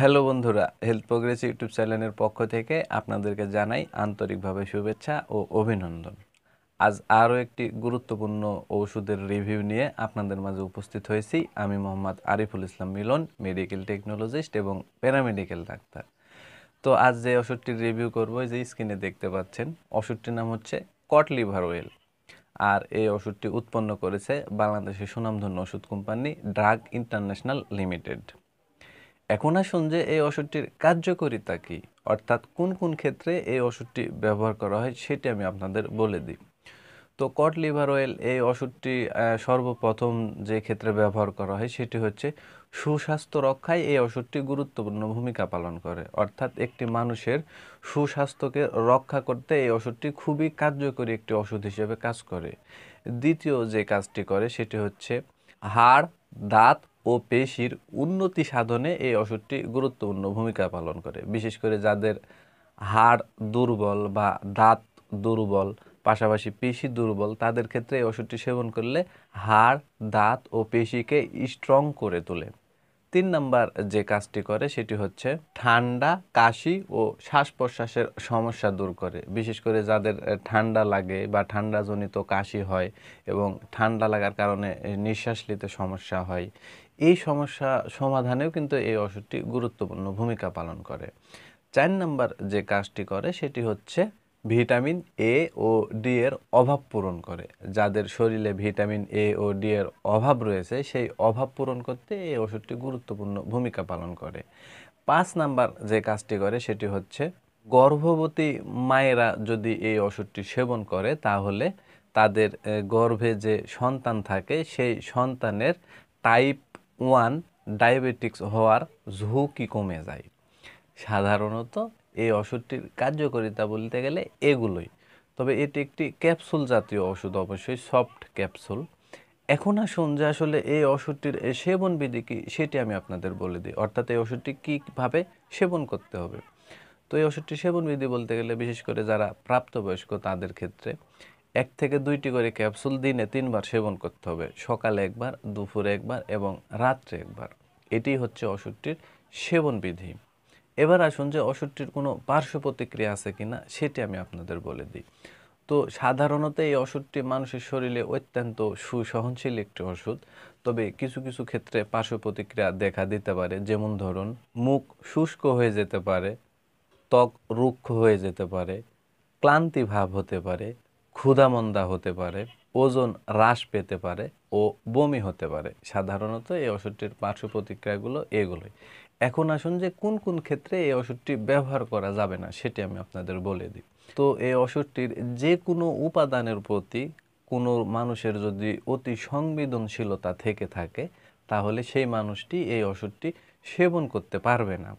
hello বন্ধুরা health progress YouTube চ্যানেলের পক্ষ থেকে আপনাদেরকে জানাই আন্তরিকভাবে শুভেচ্ছা ও অভিনন্দন আজ আরও একটি গুরুত্বপূর্ণ ওষুধের রিভিউ নিয়ে আপনাদের মাঝে উপস্থিত হয়েছি আমি মোহাম্মদ আরিফুল ইসলাম মিলন মেডিকেল টেকনোলজিস্ট এবং প্যারামেডিকেল ডাক্তার তো আজ যে ওষুধটির রিভিউ করব যে স্ক্রিনে দেখতে পাচ্ছেন ওষুধটির নাম হচ্ছে কট লিভার ওয়েল আর এই ওষুধটি উৎপন্ন করেছে বাংলাদেশের সুনামধন্য ওষুধ কোম্পানি ড্রাগ ইন্টারন্যাশনাল লিমিটেড এখন আসুন যে এই ওষুধটির কার্যকারিতা কী অর্থাৎ কোন কোন ক্ষেত্রে এই ওষুধটি ব্যবহার করা হয় সেটি আমি আপনাদের বলে দিই তো কট লিভার অয়েল এই ওষুধটি সর্বপ্রথম যে ক্ষেত্রে ব্যবহার করা হয় সেটি হচ্ছে সুস্বাস্থ্য রক্ষায় এই ওষুধটি গুরুত্বপূর্ণ ভূমিকা পালন করে অর্থাৎ একটি মানুষের সুস্বাস্থ্যকে রক্ষা করতে এই ওষুধটি খুবই কার্যকরী একটি ওষুধ হিসেবে কাজ করে দ্বিতীয় যে কাজটি করে সেটি হচ্ছে হাড় দাঁত ও পেশির উন্নতি সাধনে এই ওষুধটি গুরুত্বপূর্ণ ভূমিকা পালন করে বিশেষ করে যাদের হাড় দুর্বল বা দাঁত দুর্বল পাশাপাশি পেশি দুর্বল তাদের ক্ষেত্রে এই ওষুধটি সেবন করলে হাড় দাঁত ও পেশিকে স্ট্রং করে তোলে তিন নাম্বার যে কাজটি করে সেটি হচ্ছে ঠান্ডা কাশি ও শ্বাস প্রশ্বাসের সমস্যা দূর করে বিশেষ করে যাদের ঠান্ডা লাগে বা ঠান্ডাজনিত কাশি হয় এবং ঠান্ডা লাগার কারণে নিঃশ্বাস নিতে সমস্যা হয় এই সমস্যা সমাধানেও কিন্তু এই ওষুধটি গুরুত্বপূর্ণ ভূমিকা পালন করে চার নাম্বার যে কাজটি করে সেটি হচ্ছে ভিটামিন এ ও ডি এর অভাব পূরণ করে যাদের শরীরে ভিটামিন এ ও ডি এর অভাব রয়েছে সেই অভাব পূরণ করতে এই ওষুধটি গুরুত্বপূর্ণ ভূমিকা পালন করে পাঁচ নাম্বার যে কাজটি করে সেটি হচ্ছে গর্ভবতী মায়েরা যদি এই ওষুধটি সেবন করে তাহলে তাদের গর্ভে যে সন্তান থাকে সেই সন্তানের টাইপ ওয়ান ডায়াবেটিক্স হওয়ার ঝুঁকি কমে যায় সাধারণত এই ওষুধটির কার্যকারিতা বলতে গেলে এগুলোই তবে এটি একটি ক্যাপসুল জাতীয় ওষুধ অবশ্যই সফট ক্যাপসুল এখন আসুন যে আসলে এই ওষুধটির সেবন বিধি কী সেটি আমি আপনাদের বলে দিই অর্থাৎ এই ওষুধটি কীভাবে সেবন করতে হবে তো এই ওষুধটি সেবন বিধি বলতে গেলে বিশেষ করে যারা প্রাপ্তবয়স্ক তাদের ক্ষেত্রে এক থেকে দুইটি করে ক্যাপসুল দিনে তিনবার সেবন করতে হবে সকালে একবার দুপুরে একবার এবং রাত্রে একবার এটি হচ্ছে ওষুধটির সেবন বিধি এবার আসুন যে ওষুধটির কোনো পার্শ্ব প্রতিক্রিয়া আছে কি না সেটি আমি আপনাদের বলে দিই তো সাধারণত এই ওষুধটি মানুষের শরীরে অত্যন্ত সুসহনশীল একটি ওষুধ তবে কিছু কিছু ক্ষেত্রে পার্শ্ব প্রতিক্রিয়া দেখা দিতে পারে যেমন ধরুন মুখ শুষ্ক হয়ে যেতে পারে ত্বক রুক্ষ হয়ে যেতে পারে ক্লান্তি ভাব হতে পারে ক্ষুধামন্দা হতে পারে ওজন হ্রাস পেতে পারে ও বমি হতে পারে সাধারণত এই ওষুধটির পার্শ্ব প্রতিক্রিয়াগুলো এগুলোই এখন আসুন যে কোন কোন ক্ষেত্রে এই ওষুধটি ব্যবহার করা যাবে না সেটি আমি আপনাদের বলে দিই তো এই ওষুধটির যে কোনো উপাদানের প্রতি কোনো মানুষের যদি অতি সংবেদনশীলতা থেকে থাকে তাহলে সেই মানুষটি এই ওষুধটি সেবন করতে পারবে না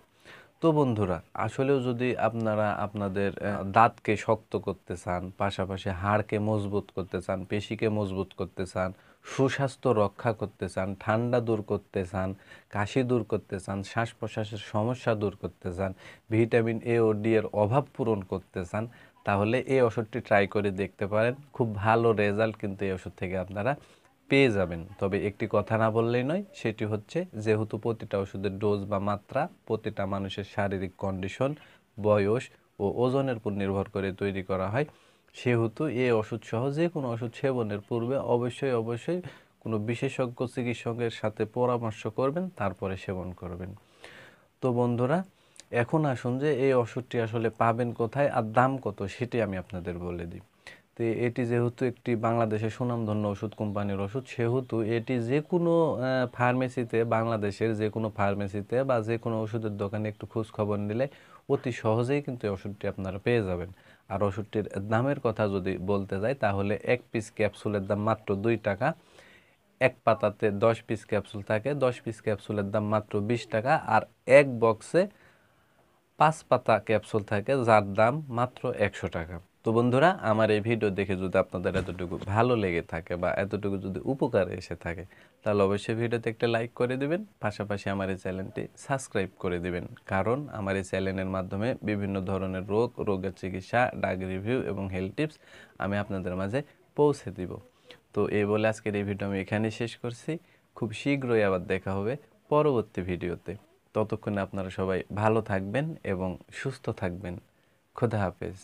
তো বন্ধুরা আসলেও যদি আপনারা আপনাদের দাঁতকে শক্ত করতে চান পাশাপাশি হাড়কে মজবুত করতে চান পেশিকে মজবুত করতে চান সুস্বাস্থ্য রক্ষা করতে চান ঠান্ডা দূর করতে চান কাশি দূর করতে চান শ্বাস প্রশ্বাসের সমস্যা দূর করতে চান ভিটামিন এ ও ডি এর অভাব পূরণ করতে চান তাহলে এই ওষুধটি ট্রাই করে দেখতে পারেন খুব ভালো রেজাল্ট কিন্তু এই ওষুধ থেকে আপনারা পেয়ে যাবেন তবে একটি কথা না বললেই নয় সেটি হচ্ছে যেহেতু প্রতিটা ওষুধের ডোজ বা মাত্রা প্রতিটা মানুষের শারীরিক কন্ডিশন বয়স ও ওজনের উপর নির্ভর করে তৈরি করা হয় সেহেতু এ ওষুধসহ যে কোনো ওষুধ সেবনের পূর্বে অবশ্যই অবশ্যই কোনো বিশেষজ্ঞ চিকিৎসকের সাথে পরামর্শ করবেন তারপরে সেবন করবেন তো বন্ধুরা এখন আসুন যে এই ওষুধটি আসলে পাবেন কোথায় আর দাম কত সেটি আমি আপনাদের বলে দিই তো এটি যেহেতু একটি বাংলাদেশের সুনামধন্য ওষুধ কোম্পানির ওষুধ সেহেতু এটি যে কোনো ফার্মেসিতে বাংলাদেশের যে কোনো ফার্মেসিতে বা যে কোনো ওষুধের দোকানে একটু খোঁজ খবর নিলে অতি সহজেই কিন্তু এই ওষুধটি আপনারা পেয়ে যাবেন আর ওষুধটির দামের কথা যদি বলতে যাই তাহলে এক পিস ক্যাপসুলের দাম মাত্র দুই টাকা এক পাতাতে দশ পিস ক্যাপসুল থাকে দশ পিস ক্যাপসুলের দাম মাত্র বিশ টাকা আর এক বক্সে পাঁচ পাতা ক্যাপসুল থাকে যার দাম মাত্র একশো টাকা তো বন্ধুরা আমার এই ভিডিও দেখে যদি আপনাদের এতটুকু ভালো লেগে থাকে বা এতটুকু যদি উপকারে এসে থাকে তাহলে অবশ্যই ভিডিওতে একটা লাইক করে দিবেন পাশাপাশি আমার এই চ্যানেলটি সাবস্ক্রাইব করে দেবেন কারণ আমার এই চ্যানেলের মাধ্যমে বিভিন্ন ধরনের রোগ রোগের চিকিৎসা ডাক রিভিউ এবং হেলথ টিপস আমি আপনাদের মাঝে পৌঁছে দিব তো এই বলে আজকের এই ভিডিও আমি এখানেই শেষ করছি খুব শীঘ্রই আবার দেখা হবে পরবর্তী ভিডিওতে ততক্ষণে আপনারা সবাই ভালো থাকবেন এবং সুস্থ থাকবেন খোদা হাফেজ